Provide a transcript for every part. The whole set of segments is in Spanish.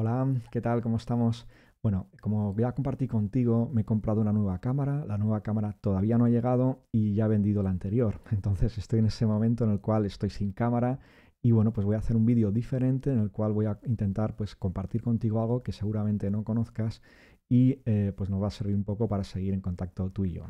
Hola, ¿qué tal? ¿Cómo estamos? Bueno, como voy a compartir contigo, me he comprado una nueva cámara, la nueva cámara todavía no ha llegado y ya he vendido la anterior. Entonces estoy en ese momento en el cual estoy sin cámara y bueno, pues voy a hacer un vídeo diferente en el cual voy a intentar pues compartir contigo algo que seguramente no conozcas y eh, pues nos va a servir un poco para seguir en contacto tú y yo.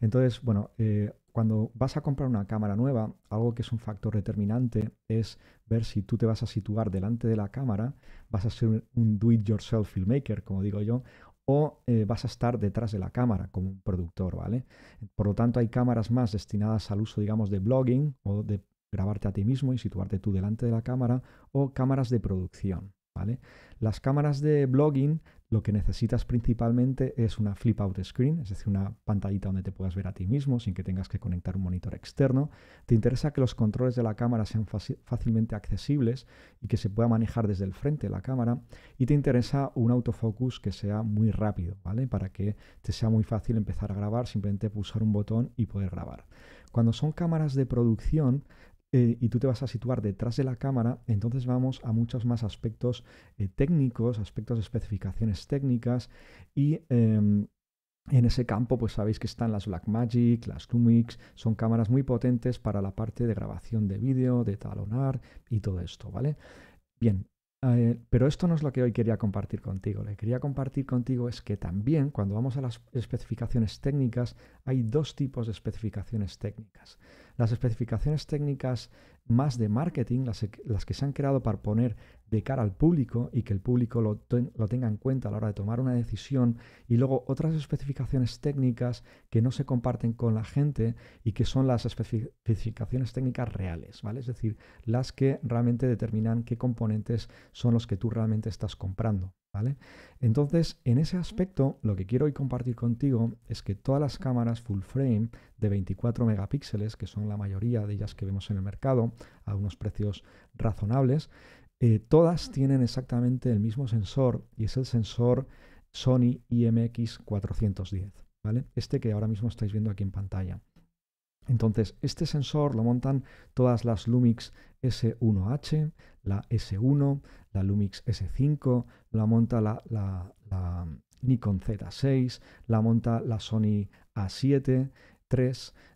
Entonces, bueno, eh, cuando vas a comprar una cámara nueva, algo que es un factor determinante es ver si tú te vas a situar delante de la cámara, vas a ser un, do-it-yourself filmmaker, como digo yo, o eh, vas a estar detrás de la cámara como un productor, ¿vale? Por lo tanto, hay cámaras más destinadas al uso, digamos, de blogging o de grabarte a ti mismo y situarte tú delante de la cámara, o cámaras de producción, ¿vale? Las cámaras de blogging lo que necesitas principalmente es una flip out screen, es decir, una pantallita donde te puedas ver a ti mismo sin que tengas que conectar un monitor externo. Te interesa que los controles de la cámara sean fácilmente accesibles y que se pueda manejar desde el frente de la cámara. Y te interesa un autofocus que sea muy rápido, ¿vale? Para que te sea muy fácil empezar a grabar, simplemente pulsar un botón y poder grabar. Cuando son cámaras de producción, eh, y tú te vas a situar detrás de la cámara, entonces vamos a muchos más aspectos eh, técnicos, aspectos de especificaciones técnicas y... Em, en ese campo, pues sabéis que están las Blackmagic, las Lumix, son cámaras muy potentes para la parte de grabación de vídeo, de talonar y todo esto, ¿vale? Bien, pero esto no es lo que hoy quería compartir contigo. Lo que quería compartir contigo es que también cuando vamos a las especificaciones técnicas hay dos tipos de especificaciones técnicas. Las especificaciones técnicas más de marketing, las que se han creado para poner de cara al público y que el público lo, tenga en cuenta a la hora de tomar una decisión y luego otras especificaciones técnicas que no se comparten con la gente y que son las especificaciones técnicas reales, ¿vale? Es decir, las que realmente determinan qué componentes son los que tú realmente estás comprando. ¿Vale? Entonces, en ese aspecto, lo que quiero hoy compartir contigo es que todas las cámaras full frame de 24 megapíxeles, que son la mayoría de ellas que vemos en el mercado, a unos precios razonables, eh, todas tienen exactamente el mismo sensor y es el sensor Sony IMX410, ¿vale? Este que ahora mismo estáis viendo aquí en pantalla. Entonces, este sensor lo montan todas las Lumix S1H, la S1, la Lumix S5, la monta la, la Nikon Z6, la monta la Sony A7 III,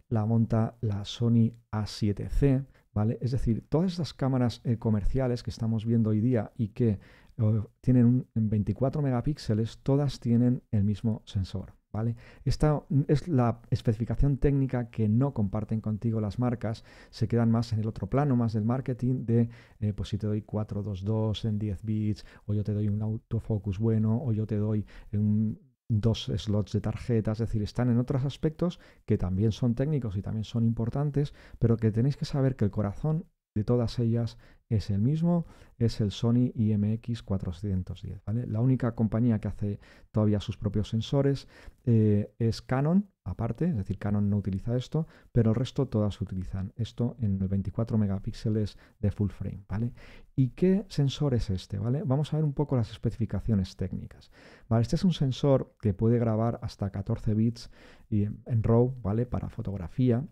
la monta la Sony A7C, ¿vale? Es decir, todas estas cámaras eh, comerciales que estamos viendo hoy día y que eh, tienen un, 24 megapíxeles, todas tienen el mismo sensor, ¿vale? Esta es la especificación técnica que no comparten contigo las marcas, se quedan más en el otro plano, más del marketing de, eh, pues si te doy 422 en 10 bits, o yo te doy un autofocus bueno, o yo te doy un dos slots de tarjetas, es decir, están en otros aspectos que también son técnicos y también son importantes, pero que tenéis que saber que el corazón de todas ellas es el mismo, es el Sony IMX410. La única compañía que hace todavía sus propios sensores eh, es Canon, aparte, es decir, Canon no utiliza esto, pero el resto todas utilizan esto en 24 megapíxeles de full frame. ¿vale? ¿Y qué sensor es este? ¿vale? Vamos a ver un poco las especificaciones técnicas. Este es un sensor que puede grabar hasta 14 bits y en, RAW ¿vale? para fotografía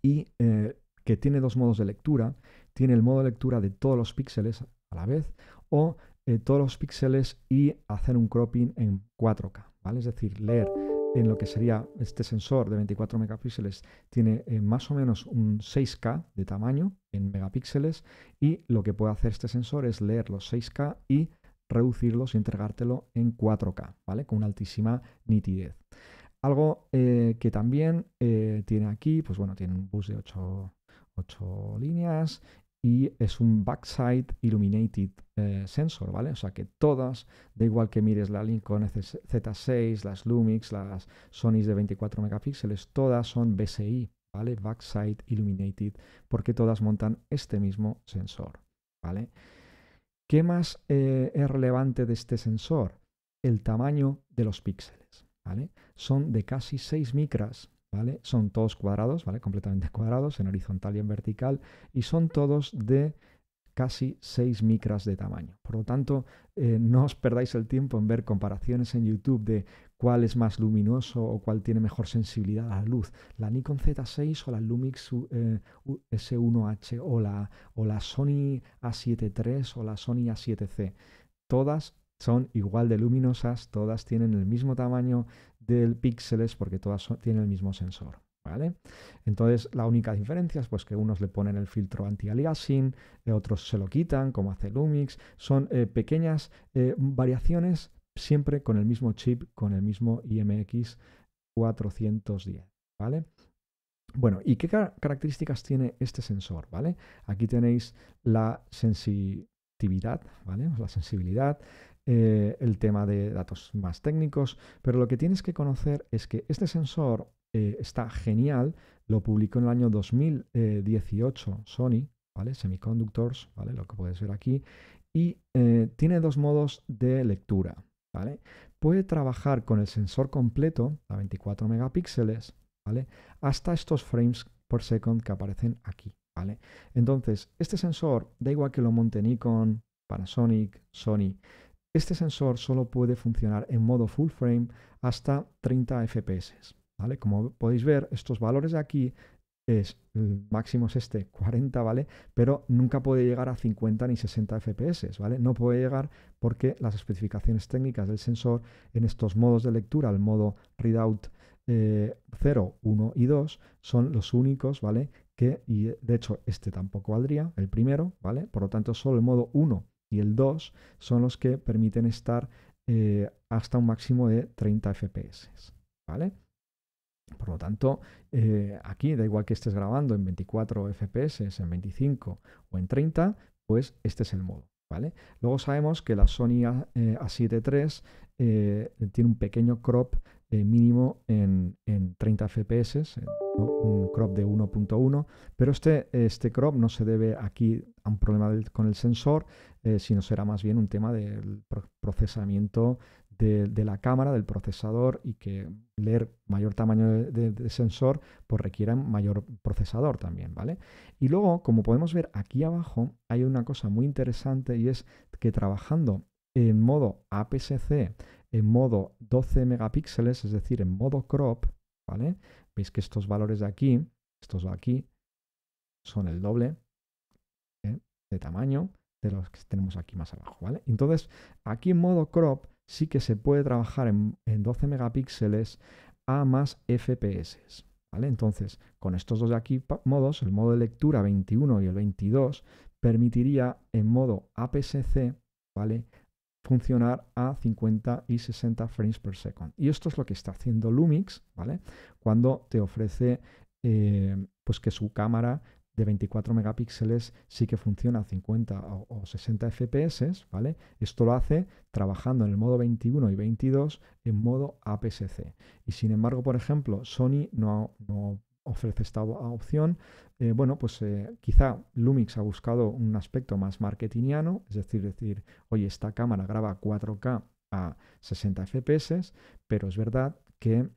y eh, que tiene dos modos de lectura. Tiene el modo de lectura de todos los píxeles a la vez o eh, todos los píxeles y hacer un cropping en 4K, ¿vale? Es decir, leer en lo que sería este sensor de 24 megapíxeles tiene eh, más o menos un 6K de tamaño en megapíxeles y lo que puede hacer este sensor es leer los 6K y reducirlos y entregártelo en 4K, ¿vale? Con una altísima nitidez. Algo eh, que también tiene aquí, pues bueno, tiene un bus de 8 8 líneas y es un backside illuminated eh, sensor, ¿vale? O sea que todas, da igual que mires la Lincoln Z6, las Lumix, las Sony de 24 megapíxeles, todas son BSI, ¿vale? Backside illuminated, porque todas montan este mismo sensor, ¿vale? ¿Qué más eh, es relevante de este sensor? El tamaño de los píxeles, ¿vale? Son de casi 6 micras, son todos cuadrados, Completamente cuadrados, en horizontal y en vertical, y son todos de casi 6 micras de tamaño. Por lo tanto, eh, no os perdáis el tiempo en ver comparaciones en YouTube de cuál es más luminoso o cuál tiene mejor sensibilidad a la luz, la Nikon Z6 o la Lumix S1H eh, o la, o la Sony A7 III o la Sony A7C. Todas son igual de luminosas, todas tienen el mismo tamaño, del píxeles porque todas tienen el mismo sensor. ¿Vale? Entonces, la única diferencia es pues, que unos le ponen el filtro anti-aliasing, eh, otros se lo quitan, como hace Lumix. Son eh, pequeñas eh, variaciones siempre con el mismo chip, con el mismo IMX 410, ¿vale? Bueno, ¿y qué características tiene este sensor, ¿vale? Aquí tenéis la sensibilidad, ¿vale? La sensibilidad, eh, el tema de datos más técnicos, pero lo que tienes que conocer es que este sensor eh, está genial, lo publicó en el año 2018 Sony, ¿vale? Semiconductors, ¿vale? Lo que puedes ver aquí, y eh, tiene dos modos de lectura, ¿vale? Puede trabajar con el sensor completo a 24 megapíxeles, ¿vale? Hasta estos frames por second que aparecen aquí, ¿vale? Entonces, este sensor, da igual que lo monte Nikon, Panasonic, Sony, este sensor solo puede funcionar en modo full frame hasta 30 FPS. ¿vale? Como podéis ver, estos valores de aquí es el máximo es este 40, Pero nunca puede llegar a 50 ni 60 FPS, ¿vale? No puede llegar porque las especificaciones técnicas del sensor en estos modos de lectura, el modo readout 0, eh, 1 y 2, son los únicos, ¿vale? Que, y de hecho este tampoco valdría, el primero, ¿vale? Por lo tanto, solo el modo 1 y el 2 son los que permiten estar eh, hasta un máximo de 30 FPS. ¿Vale? Por lo tanto, eh, aquí da igual que estés grabando en 24 FPS, en 25 o en 30, pues este es el modo. ¿vale? Luego sabemos que la Sony A, 7 eh, III tiene un pequeño crop mínimo en, 30 FPS, un crop de 1.1, pero este, este crop no se debe aquí a un problema con el sensor, eh, sino será más bien un tema del procesamiento de, la cámara, del procesador y que leer mayor tamaño de, sensor pues requiera mayor procesador también, ¿vale? Y luego, como podemos ver aquí abajo, hay una cosa muy interesante y es que trabajando en modo APS-C en modo 12 megapíxeles, es decir, en modo crop, ¿vale? Veis que estos valores de aquí, estos de aquí, son el doble ¿eh? de tamaño de los que tenemos aquí más abajo, ¿vale? Entonces, aquí en modo crop sí que se puede trabajar en, en 12 megapíxeles a más FPS, ¿vale? Entonces, con estos dos de aquí modos, el modo de lectura 21 y el 22, permitiría en modo APS-C, ¿vale? funcionar a 50 y 60 frames per second. Y esto es lo que está haciendo Lumix, ¿vale? Cuando te ofrece eh, pues que su cámara de 24 megapíxeles sí que funciona a 50 o, 60 FPS, ¿vale? Esto lo hace trabajando en el modo 21 y 22 en modo APS-C. Y sin embargo, por ejemplo, Sony no, no ofrece esta opción. Eh, bueno, pues eh, quizá Lumix ha buscado un aspecto más marketingiano, es decir, decir, oye, esta cámara graba 4K a 60 FPS, pero es verdad que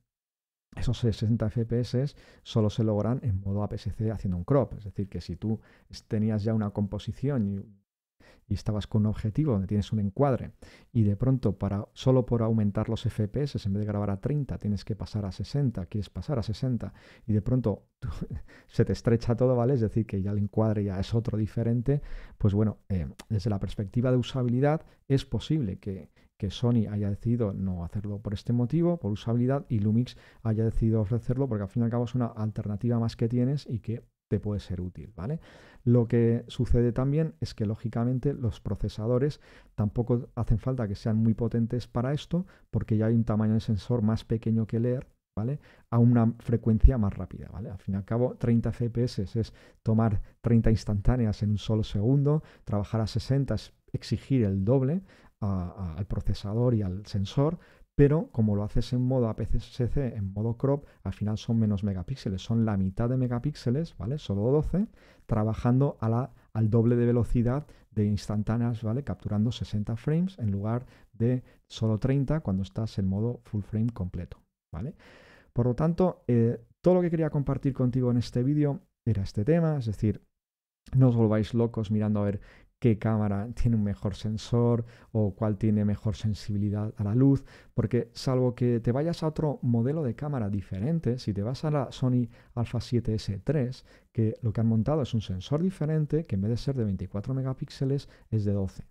esos 60 FPS solo se logran en modo APS-C haciendo un crop. Es decir, que si tú tenías ya una composición y estabas con un objetivo donde tienes un encuadre y de pronto para solo por aumentar los FPS en vez de grabar a 30 tienes que pasar a 60, quieres pasar a 60 y de pronto se te estrecha todo, ¿vale? Es decir, que ya el encuadre ya es otro diferente, pues bueno, eh, desde la perspectiva de usabilidad es posible que, que Sony haya decidido no hacerlo por este motivo, por usabilidad, y Lumix haya decidido ofrecerlo porque al fin y al cabo es una alternativa más que tienes y que te puede ser útil, ¿vale? Lo que sucede también es que lógicamente los procesadores tampoco hacen falta que sean muy potentes para esto, porque ya hay un tamaño de sensor más pequeño que leer, ¿vale? A una frecuencia más rápida, ¿vale? Al fin y al cabo, 30 FPS es tomar 30 instantáneas en un solo segundo, trabajar a 60 es exigir el doble al procesador y al sensor, pero como lo haces en modo APCSC, en modo crop, al final son menos megapíxeles, son la mitad de megapíxeles, ¿vale? Solo 12, trabajando al doble de velocidad de instantáneas, ¿vale? Capturando 60 frames en lugar de solo 30 cuando estás en modo full frame completo, ¿vale? Por lo tanto, eh, todo lo que quería compartir contigo en este vídeo era este tema, es decir, no os volváis locos mirando a ver qué cámara tiene un mejor sensor o cuál tiene mejor sensibilidad a la luz, porque salvo que te vayas a otro modelo de cámara diferente, si te vas a la Sony Alpha 7S 3, que lo que han montado es un sensor diferente que en vez de ser de 24 megapíxeles es de 12,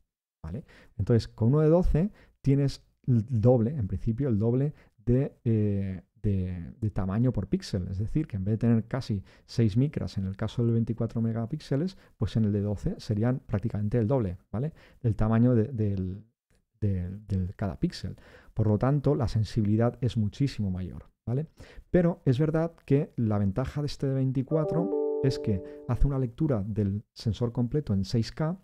¿vale? Entonces, con uno de 12 tienes el doble, en principio el doble de eh, de, tamaño por píxel. Es decir, que en vez de tener casi 6 micras en el caso del 24 megapíxeles, pues en el de 12 serían prácticamente el doble, ¿vale? El tamaño de, de cada píxel. Por lo tanto, la sensibilidad es muchísimo mayor, ¿vale? Pero es verdad que la ventaja de este de 24 es que hace una lectura del sensor completo en 6K,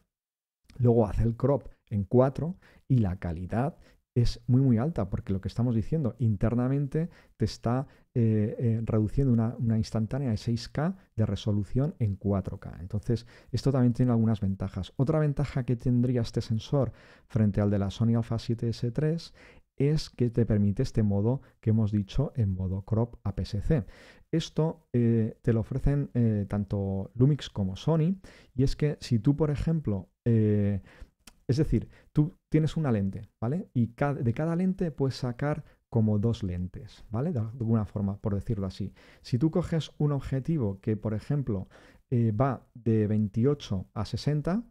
luego hace el crop en 4 y la calidad es muy muy alta, porque lo que estamos diciendo internamente te está eh, eh, reduciendo una, instantánea de 6K de resolución en 4K. Entonces, esto también tiene algunas ventajas. Otra ventaja que tendría este sensor frente al de la Sony Alpha 7S3 es que te permite este modo que hemos dicho en modo crop APS-C. Esto eh, te lo ofrecen tanto Lumix como Sony y es que si tú, por ejemplo, es decir, tú tienes una lente, ¿vale? Y de cada lente puedes sacar como dos lentes, ¿vale? De alguna forma, por decirlo así. Si tú coges un objetivo que, por ejemplo, eh, va de 28 a 60,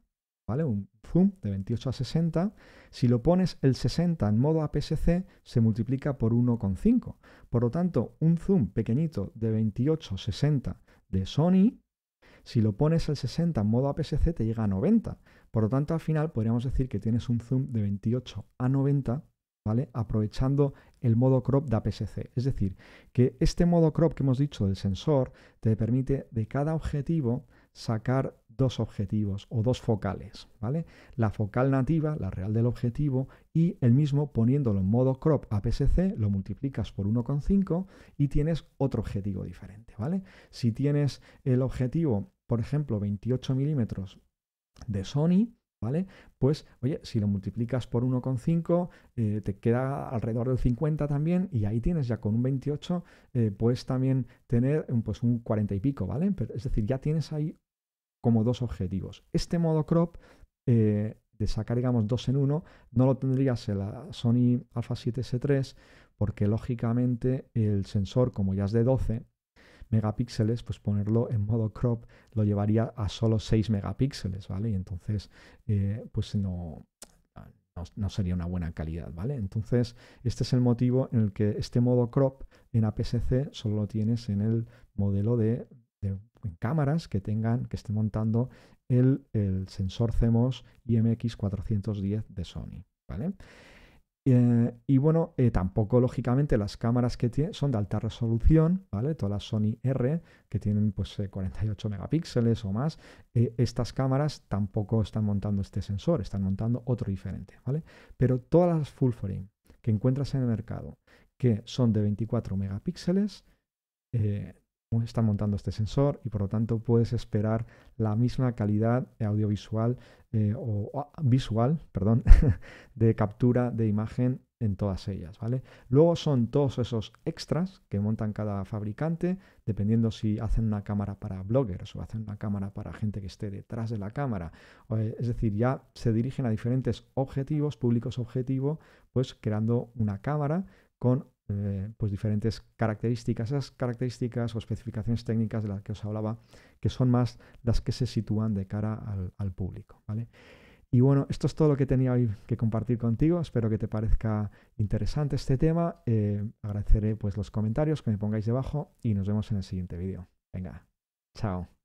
¿vale? Un zoom de 28 a 60. Si lo pones el 60 en modo APS-C, se multiplica por 1,5. Por lo tanto, un zoom pequeñito de 28 a 60 de Sony si lo pones al 60 en modo aps te llega a 90. Por lo tanto, al final podríamos decir que tienes un zoom de 28 a 90, ¿vale? Aprovechando el modo crop de aps Es decir, que este modo crop que hemos dicho del sensor te permite de cada objetivo sacar dos objetivos o dos focales, ¿vale? La focal nativa, la real del objetivo, y el mismo poniéndolo en modo crop APS-C, lo multiplicas por 1,5 y tienes otro objetivo diferente, ¿vale? Si tienes el objetivo por ejemplo, 28 milímetros de Sony, ¿vale? Pues, oye, si lo multiplicas por 1,5, eh, te queda alrededor del 50 también, y ahí tienes ya con un 28, eh, puedes también tener mm, pues, un 40 y pico, ¿vale? es decir, ya tienes ahí como dos objetivos. Este modo crop eh, de sacar, digamos, dos en uno, no lo tendrías en la Sony Alpha 7S3, porque lógicamente el sensor, como ya es de 12, megapíxeles, pues ponerlo en modo crop lo llevaría a solo 6 megapíxeles, ¿vale? Y entonces, eh, pues no, no, sería una buena calidad, ¿vale? Entonces, este es el motivo en el que este modo crop en APS-C solo lo tienes en el modelo de, cámaras que tengan, que esté montando el, sensor CMOS IMX410 de Sony, ¿vale? Eh, y bueno, eh, tampoco lógicamente las cámaras que tiene son de alta resolución, ¿vale? Todas las Sony R que tienen pues 48 eh, megapíxeles o más, estas cámaras tampoco están montando este sensor, están montando otro diferente, ¿vale? Pero todas las full frame que encuentras en el mercado que son de 24 megapíxeles, está montando este sensor y por lo tanto puedes esperar la misma calidad audiovisual eh, o, visual, perdón, de captura de imagen en todas ellas, ¿vale? Luego son todos esos extras que montan cada fabricante, dependiendo si hacen una cámara para bloggers o hacen una cámara para gente que esté detrás de la cámara. Eh, es decir, ya se dirigen a diferentes objetivos, públicos objetivo, pues creando una cámara con eh, pues diferentes características, esas características o especificaciones técnicas de las que os hablaba, que son más las que se sitúan de cara al, público. ¿vale? Y bueno, esto es todo lo que tenía hoy que compartir contigo. Espero que te parezca interesante este tema. Eh, agradeceré pues los comentarios que me pongáis debajo y nos vemos en el siguiente vídeo. Venga, chao.